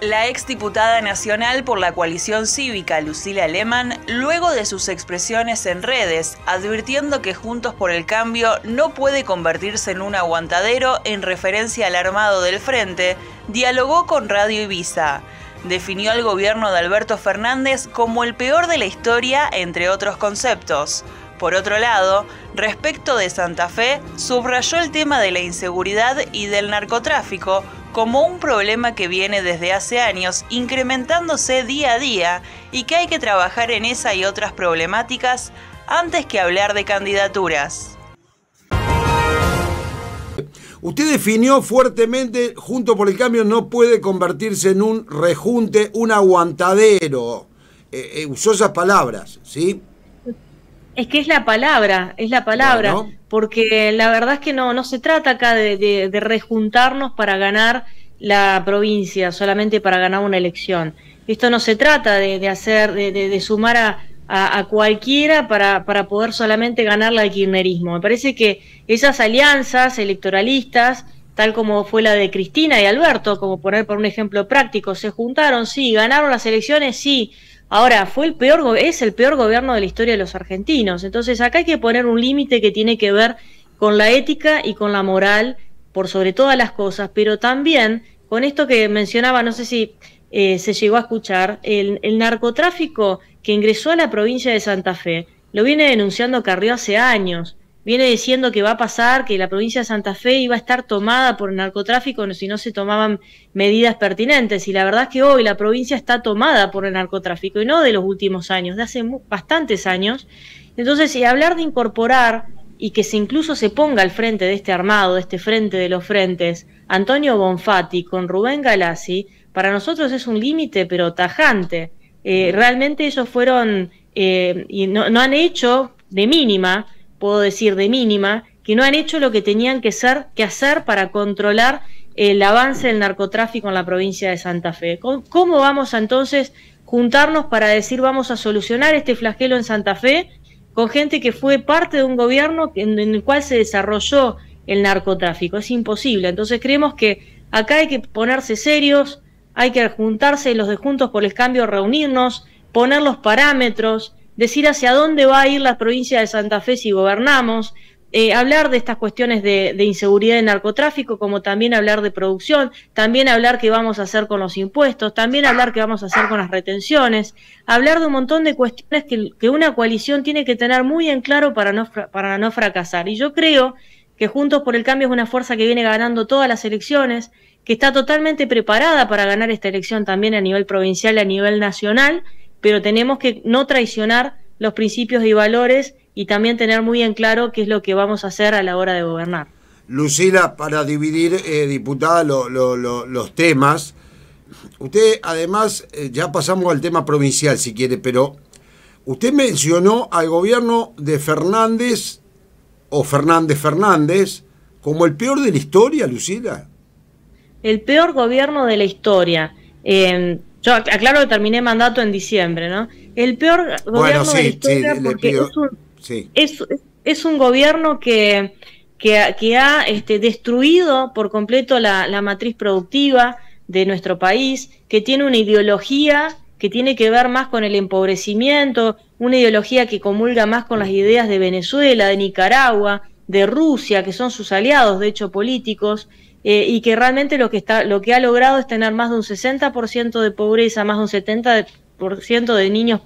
La exdiputada nacional por la coalición cívica, Lucila Lehmann, luego de sus expresiones en redes, advirtiendo que Juntos por el Cambio no puede convertirse en un aguantadero en referencia al armado del frente, dialogó con Radio Ibiza. Definió al gobierno de Alberto Fernández como el peor de la historia, entre otros conceptos. Por otro lado, respecto de Santa Fe, subrayó el tema de la inseguridad y del narcotráfico como un problema que viene desde hace años incrementándose día a día y que hay que trabajar en esa y otras problemáticas antes que hablar de candidaturas. Usted definió fuertemente, junto por el cambio, no puede convertirse en un rejunte, un aguantadero. Eh, eh, usó esas palabras, ¿sí? Es que es la palabra, es la palabra, porque la verdad es que no, no se trata acá de, rejuntarnos para ganar la provincia, solamente para ganar una elección. Esto no se trata de, hacer, de, sumar a, a, cualquiera para, para, poder solamente ganarla al kirchnerismo. Me parece que esas alianzas electoralistas, tal como fue la de Cristina y Alberto, como poner por un ejemplo práctico, se juntaron, sí, ganaron las elecciones, sí, Ahora, fue el peor, es el peor gobierno de la historia de los argentinos. Entonces, acá hay que poner un límite que tiene que ver con la ética y con la moral, por sobre todas las cosas, pero también con esto que mencionaba, no sé si eh, se llegó a escuchar, el, narcotráfico que ingresó a la provincia de Santa Fe, lo viene denunciando Carrió hace años viene diciendo que va a pasar, que la provincia de Santa Fe iba a estar tomada por el narcotráfico si no se tomaban medidas pertinentes. Y la verdad es que hoy la provincia está tomada por el narcotráfico, y no de los últimos años, de hace bastantes años. Entonces, y hablar de incorporar y que se incluso se ponga al frente de este armado, de este frente de los frentes, Antonio Bonfatti con Rubén Galassi, para nosotros es un límite, pero tajante. Eh, realmente ellos fueron, eh, y no han hecho de mínima, puedo decir de mínima, que no han hecho lo que tenían que, ser, que hacer para controlar el avance del narcotráfico en la provincia de Santa Fe. ¿Cómo vamos entonces juntarnos para decir vamos a solucionar este flagelo en Santa Fe con gente que fue parte de un gobierno en el cual se desarrolló el narcotráfico? Es imposible. Entonces creemos que acá hay que ponerse serios, hay que juntarse los de Juntos por el Cambio, reunirnos, poner los parámetros, decir hacia dónde va a ir la provincia de Santa Fe si gobernamos, eh, hablar de estas cuestiones de, inseguridad y narcotráfico, como también hablar de producción, también hablar qué vamos a hacer con los impuestos, también hablar qué vamos a hacer con las retenciones, hablar de un montón de cuestiones que, una coalición tiene que tener muy en claro para no, para no fracasar. Y yo creo que Juntos por el Cambio es una fuerza que viene ganando todas las elecciones, que está totalmente preparada para ganar esta elección también a nivel provincial y a nivel nacional, pero tenemos que no traicionar los principios y valores y también tener muy en claro qué es lo que vamos a hacer a la hora de gobernar. Lucila, para dividir, eh, diputada, los temas, usted además, eh, ya pasamos al tema provincial si quiere, pero usted mencionó al gobierno de Fernández o Fernández Fernández como el peor de la historia, Lucila. El peor gobierno de la historia. Eh, yo aclaro que terminé mandato en diciembre, ¿no? El peor gobierno de la historia porque es, un, gobierno que, que, ha este, destruido por completo la, la matriz productiva de nuestro país, que tiene una ideología que tiene que ver más con el empobrecimiento, una ideología que comulga más con las ideas de Venezuela, de Nicaragua, de Rusia, que son sus aliados, de hecho, políticos, eh, y que realmente lo que, está, lo que ha logrado es tener más de un 60% de pobreza, más de un 70% de niños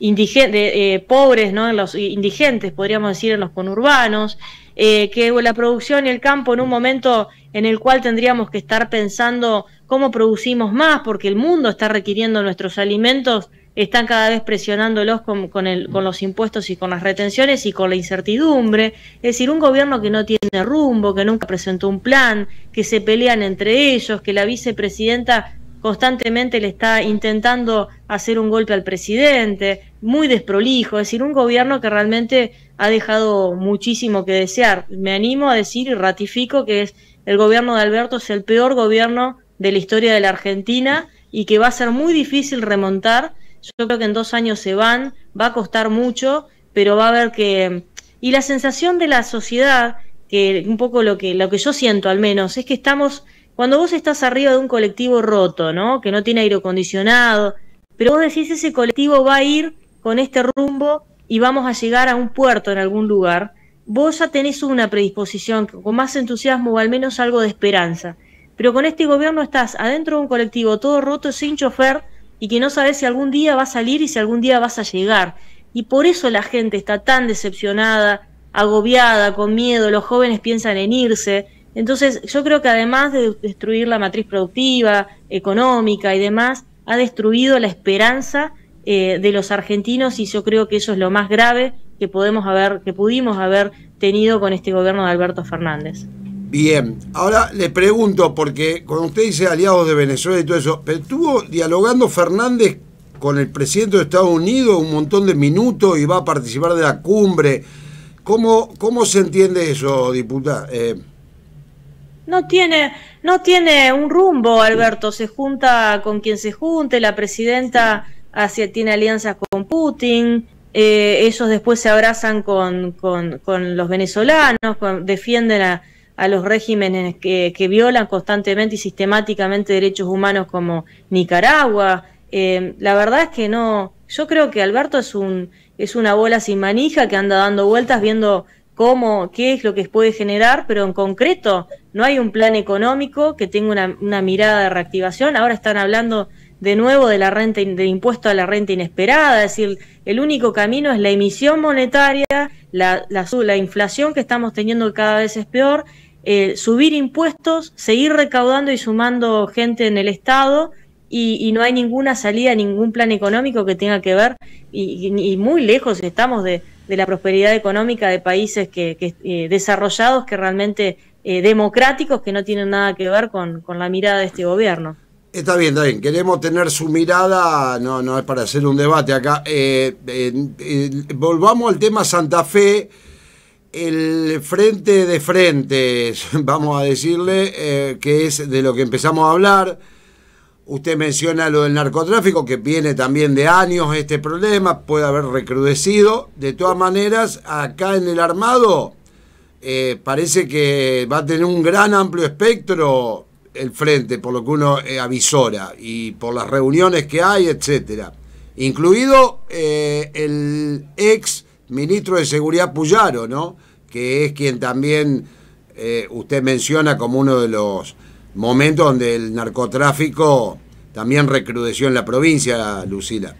eh, pobres, ¿no? los indigentes, podríamos decir, en los conurbanos, eh, que la producción y el campo en un momento en el cual tendríamos que estar pensando cómo producimos más, porque el mundo está requiriendo nuestros alimentos están cada vez presionándolos con, con, los impuestos y con las retenciones y con la incertidumbre. Es decir, un gobierno que no tiene rumbo, que nunca presentó un plan, que se pelean entre ellos, que la vicepresidenta constantemente le está intentando hacer un golpe al presidente, muy desprolijo, es decir, un gobierno que realmente ha dejado muchísimo que desear. Me animo a decir y ratifico que es el gobierno de Alberto es el peor gobierno de la historia de la Argentina y que va a ser muy difícil remontar yo creo que en dos años se van, va a costar mucho, pero va a haber que... Y la sensación de la sociedad, que un poco lo que, lo que yo siento al menos, es que estamos, cuando vos estás arriba de un colectivo roto, ¿no? Que no tiene aire acondicionado, pero vos decís ese colectivo va a ir con este rumbo y vamos a llegar a un puerto en algún lugar, vos ya tenés una predisposición, con más entusiasmo o al menos algo de esperanza. Pero con este gobierno estás adentro de un colectivo todo roto, sin chofer, y que no sabes si algún día va a salir y si algún día vas a llegar. Y por eso la gente está tan decepcionada, agobiada, con miedo, los jóvenes piensan en irse. Entonces yo creo que además de destruir la matriz productiva, económica y demás, ha destruido la esperanza eh, de los argentinos y yo creo que eso es lo más grave que podemos haber, que pudimos haber tenido con este gobierno de Alberto Fernández. Bien, ahora le pregunto, porque cuando usted dice aliados de Venezuela y todo eso, pero estuvo dialogando Fernández con el presidente de Estados Unidos un montón de minutos y va a participar de la cumbre. ¿Cómo, cómo se entiende eso, diputada? Eh, no tiene, no tiene un rumbo, Alberto. Se junta con quien se junte, la presidenta hacia, tiene alianzas con Putin, eh, ellos después se abrazan con, con, los venezolanos, defienden a a los regímenes que, violan constantemente y sistemáticamente derechos humanos como Nicaragua. Eh, la verdad es que no, yo creo que Alberto es, un, es una bola sin manija que anda dando vueltas viendo cómo, qué es lo que puede generar, pero en concreto no hay un plan económico que tenga una, mirada de reactivación. Ahora están hablando de nuevo de la renta del impuesto a la renta inesperada, es decir, el único camino es la emisión monetaria, la, la, la inflación que estamos teniendo cada vez es peor eh, subir impuestos, seguir recaudando y sumando gente en el Estado y, no hay ninguna salida, ningún plan económico que tenga que ver y, muy lejos estamos de, la prosperidad económica de países que, eh, desarrollados que realmente eh, democráticos que no tienen nada que ver con, la mirada de este gobierno. Está bien, está bien. Queremos tener su mirada, no, no es para hacer un debate acá. volvamos al tema Santa Fe el frente de frentes, vamos a decirle, eh, que es de lo que empezamos a hablar. Usted menciona lo del narcotráfico, que viene también de años este problema, puede haber recrudecido. De todas maneras, acá en el armado eh, parece que va a tener un gran amplio espectro el frente, por lo que uno eh, avisora y por las reuniones que hay, etcétera. Incluido el ex ministro de Seguridad Puyaro, ¿no? Que es quien también eh, usted menciona como uno de los momentos donde el narcotráfico también recrudeció en la provincia, Lucila.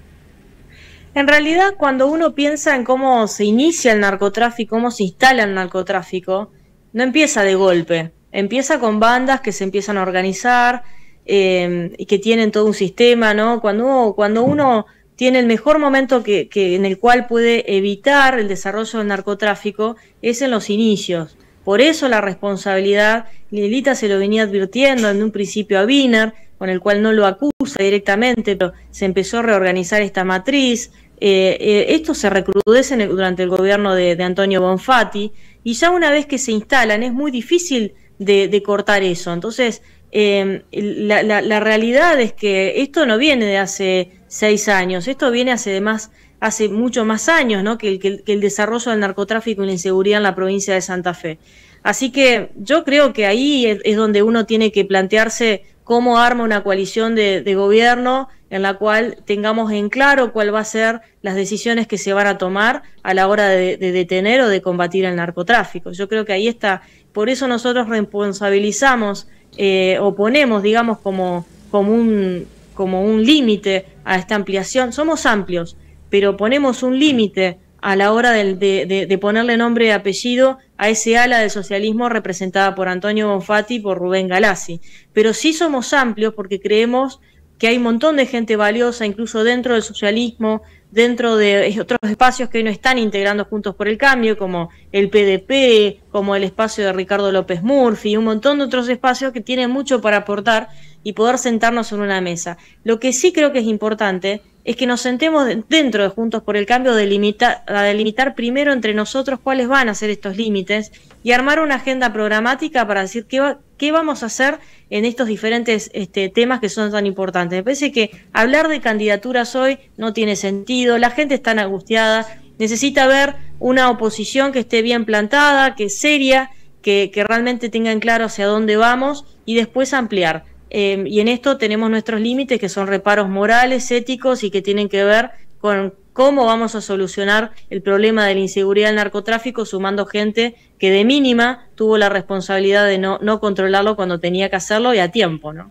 En realidad, cuando uno piensa en cómo se inicia el narcotráfico, cómo se instala el narcotráfico, no empieza de golpe. Empieza con bandas que se empiezan a organizar eh, y que tienen todo un sistema, ¿no? Cuando, cuando uno tiene el mejor momento que, en el cual puede evitar el desarrollo del narcotráfico es en los inicios. Por eso la responsabilidad, Lilita se lo venía advirtiendo en un principio a Wiener, con el cual no lo acusa directamente, pero se empezó a reorganizar esta matriz. Eh, eh, esto se recrudece durante el gobierno de, Antonio Bonfatti y ya una vez que se instalan es muy difícil de, cortar eso. Entonces, eh, la, la realidad es que esto no viene de hace seis años. Esto viene hace más hace mucho más años ¿no? que, el, desarrollo del narcotráfico y la inseguridad en la provincia de Santa Fe. Así que yo creo que ahí es, donde uno tiene que plantearse cómo arma una coalición de, gobierno en la cual tengamos en claro cuál va a ser las decisiones que se van a tomar a la hora de, detener o de combatir el narcotráfico. Yo creo que ahí está, por eso nosotros responsabilizamos eh, o ponemos, digamos, como, como un, como un límite a esta ampliación. Somos amplios, pero ponemos un límite a la hora de, ponerle nombre y apellido a ese ala del socialismo representada por Antonio Bonfatti y por Rubén Galassi. Pero sí somos amplios porque creemos que hay un montón de gente valiosa, incluso dentro del socialismo, dentro de otros espacios que no están integrando Juntos por el Cambio, como el PDP, como el espacio de Ricardo López Murphy y un montón de otros espacios que tienen mucho para aportar y poder sentarnos en una mesa. Lo que sí creo que es importante es que nos sentemos dentro de Juntos por el Cambio de a delimitar primero entre nosotros cuáles van a ser estos límites y armar una agenda programática para decir qué, qué vamos a hacer en estos diferentes este, temas que son tan importantes. Me parece que hablar de candidaturas hoy no tiene sentido, la gente está angustiada, necesita ver una oposición que esté bien plantada, que es seria, que, que realmente en claro hacia dónde vamos y después ampliar. Em, y en esto tenemos nuestros límites, que son reparos morales, éticos y que tienen que ver con cómo vamos a solucionar el problema de la inseguridad del narcotráfico sumando gente que de mínima tuvo la responsabilidad de no, no controlarlo cuando tenía que hacerlo y a tiempo, ¿no?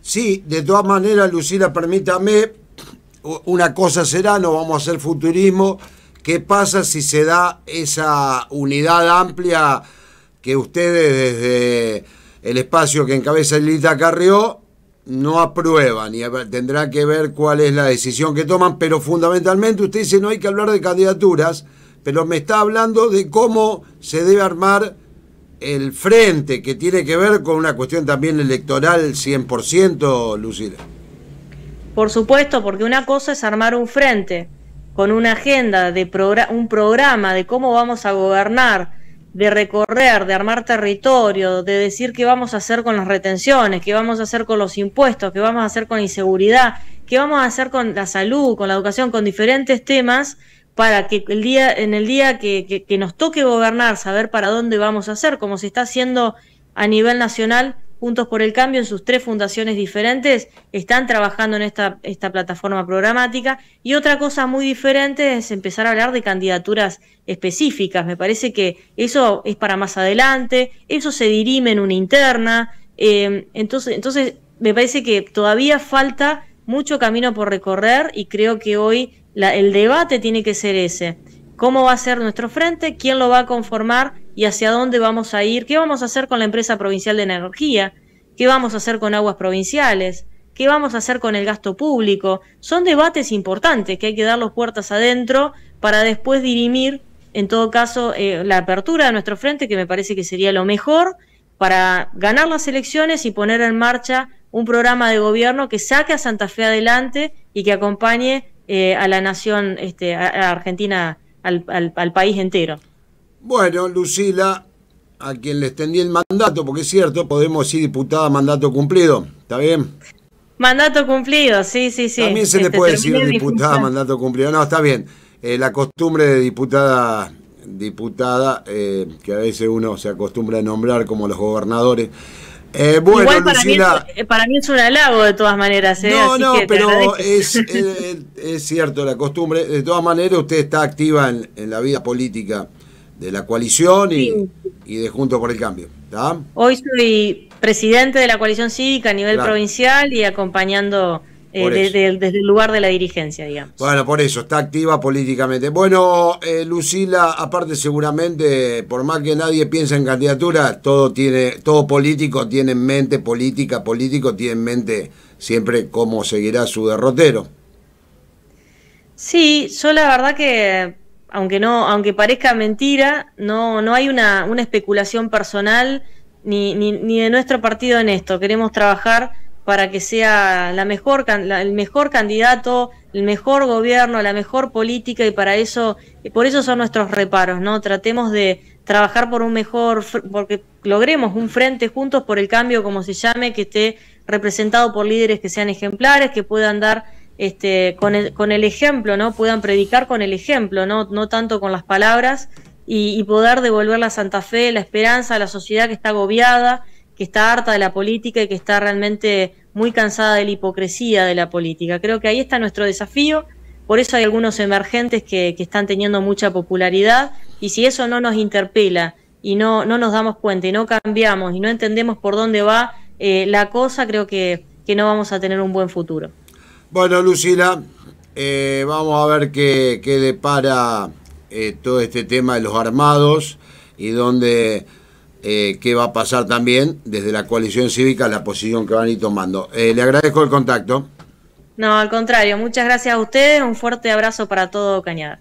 Sí, de todas maneras, Lucila, permítame, una cosa será, no vamos a hacer futurismo, ¿Qué pasa si se da esa unidad amplia que ustedes desde el espacio que encabeza Lilita Carrió no aprueban y tendrá que ver cuál es la decisión que toman, pero fundamentalmente usted dice no hay que hablar de candidaturas, pero me está hablando de cómo se debe armar el frente, que tiene que ver con una cuestión también electoral 100%, Lucila. Por supuesto, porque una cosa es armar un frente, con una agenda, de un programa de cómo vamos a gobernar, de recorrer, de armar territorio, de decir qué vamos a hacer con las retenciones, qué vamos a hacer con los impuestos, qué vamos a hacer con la inseguridad, qué vamos a hacer con la salud, con la educación, con diferentes temas, para que el día, en el día que, que nos toque gobernar, saber para dónde vamos a hacer, como se está haciendo a nivel nacional Juntos por el Cambio en sus tres fundaciones diferentes están trabajando en esta, esta plataforma programática y otra cosa muy diferente es empezar a hablar de candidaturas específicas. Me parece que eso es para más adelante, eso se dirime en una interna. Em, entonces, entonces, me parece que todavía falta mucho camino por recorrer y creo que hoy el debate tiene que ser ese. ¿Cómo va a ser nuestro frente? ¿Quién lo va a conformar? y hacia dónde vamos a ir, qué vamos a hacer con la empresa provincial de energía, qué vamos a hacer con aguas provinciales, qué vamos a hacer con el gasto público. Son debates importantes que hay que dar las puertas adentro para después dirimir, en todo caso, eh, la apertura de nuestro frente, que me parece que sería lo mejor para ganar las elecciones y poner en marcha un programa de gobierno que saque a Santa Fe adelante y que acompañe eh, a la nación, este, a, Argentina, al país entero. Bueno, Lucila, a quien le extendí el mandato, porque es cierto, podemos decir diputada mandato cumplido, ¿está bien? Mandato cumplido, sí, sí, sí. También se le este, puede decir diputada mandato cumplido, no, está bien. Eh, la costumbre de diputada, diputada eh, que a veces uno se acostumbra a nombrar como los gobernadores. Eh, bueno, para, Lucila, mí, para mí es un halago de todas maneras. No, no, pero es, cierto la costumbre. De todas maneras, usted está activa en la vida política de la coalición y, de Junto por el Cambio. Hoy soy presidente de la coalición cívica a nivel provincial y acompañando eh, desde el lugar de la dirigencia, digamos. Bueno, por eso, está activa políticamente. Bueno, eh, Lucila, aparte seguramente, por más que nadie piensa en candidatura, todo tiene, todo político tiene en mente política, político tiene en mente siempre cómo seguirá su derrotero. Sí, yo la verdad que aunque no, aunque parezca mentira, no, no hay una, especulación personal ni, de nuestro partido en esto. Queremos trabajar para que sea la mejor, el mejor candidato, el mejor gobierno, la mejor política y para eso, por eso son nuestros reparos, ¿no? Tratemos de trabajar por un mejor, porque logremos un frente juntos por el cambio, como se llame, que esté representado por líderes que sean ejemplares, que puedan dar este, con, el, con el ejemplo, ¿no? Puedan predicar con el ejemplo, no, tanto con las palabras, y, poder devolver la Santa Fe, la esperanza a la sociedad que está agobiada, que está harta de la política y que está realmente muy cansada de la hipocresía de la política. Creo que ahí está nuestro desafío. Por eso hay algunos emergentes que, están teniendo mucha popularidad y si eso no nos interpela y no, nos damos cuenta y no cambiamos y no entendemos por dónde va eh, la cosa, creo que no vamos a tener un buen futuro. Bueno, Lucila, eh, vamos a ver qué, qué depara eh, todo este tema de los armados y dónde, eh, qué va a pasar también desde la coalición cívica, la posición que van a ir tomando. le agradezco el contacto. No, al contrario, muchas gracias a ustedes, un fuerte abrazo para todo Cañada.